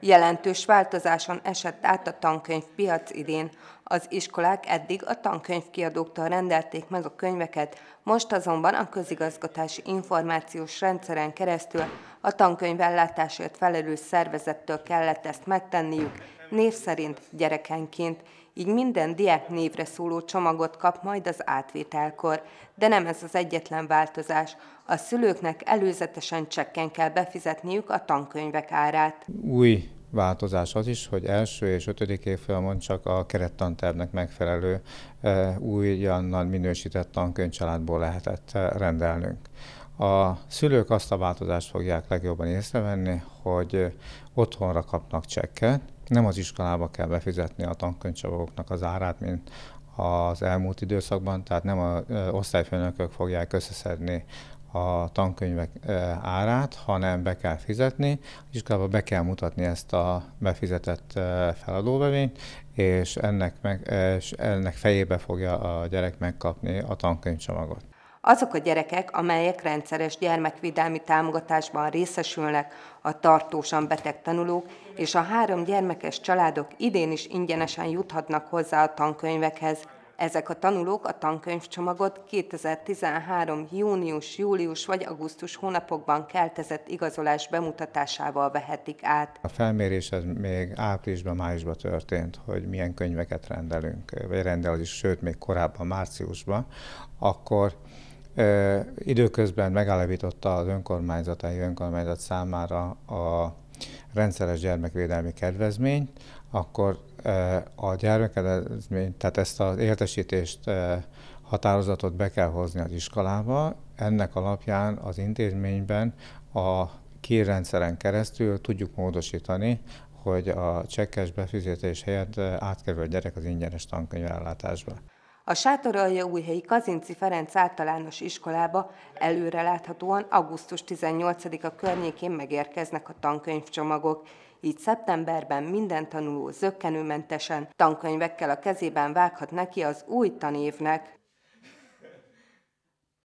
Jelentős változáson esett át a tankönyvpiac idén. Az iskolák eddig a tankönyvkiadóktól rendelték meg a könyveket, most azonban a közigazgatási információs rendszeren keresztül a tankönyvellátásért felelős szervezettől kellett ezt megtenniük, név szerint gyerekenként, így minden diák névre szóló csomagot kap majd az átvételkor. De nem ez az egyetlen változás. A szülőknek előzetesen csekken kell befizetniük a tankönyvek árát. Új változás az is, hogy első és ötödik évfolyamon csak a kerettantervnek megfelelő eh, újonnan minősített tankönyvcsaládból lehetett eh, rendelnünk. A szülők azt a változást fogják legjobban észrevenni, hogy eh, otthonra kapnak csekket, nem az iskolába kell befizetni a tankönyvcsavagoknak az árát, mint az elmúlt időszakban, tehát nem az osztályfőnökök fogják összeszedni a tankönyvek árát, hanem be kell fizetni, az iskolába be kell mutatni ezt a befizetett feladóbevényt, és ennek, meg, és ennek fejébe fogja a gyerek megkapni a tankönyvcsomagot azok a gyerekek, amelyek rendszeres gyermekvédelmi támogatásban részesülnek a tartósan beteg tanulók, és a három gyermekes családok idén is ingyenesen juthatnak hozzá a tankönyvekhez. Ezek a tanulók a tankönyvcsomagot 2013. június, július vagy augusztus hónapokban keltezett igazolás bemutatásával vehetik át. A felmérés ez még áprilisban, májusban történt, hogy milyen könyveket rendelünk, vagy rendel is, sőt még korábban, márciusban, akkor időközben megállapította az önkormányzatai önkormányzat számára a rendszeres gyermekvédelmi kedvezményt, akkor a gyermekedezmény, tehát ezt az értesítést, határozatot be kell hozni az iskolába. Ennek alapján az intézményben a kérrendszeren keresztül tudjuk módosítani, hogy a csekkes befizetés helyett átkerül a gyerek az ingyenes tankönyv a sátoralja újhelyi Kazinci Ferenc általános iskolába előreláthatóan augusztus 18-a környékén megérkeznek a tankönyvcsomagok, így szeptemberben minden tanuló zöggenőmentesen tankönyvekkel a kezében vághat neki az új tanévnek.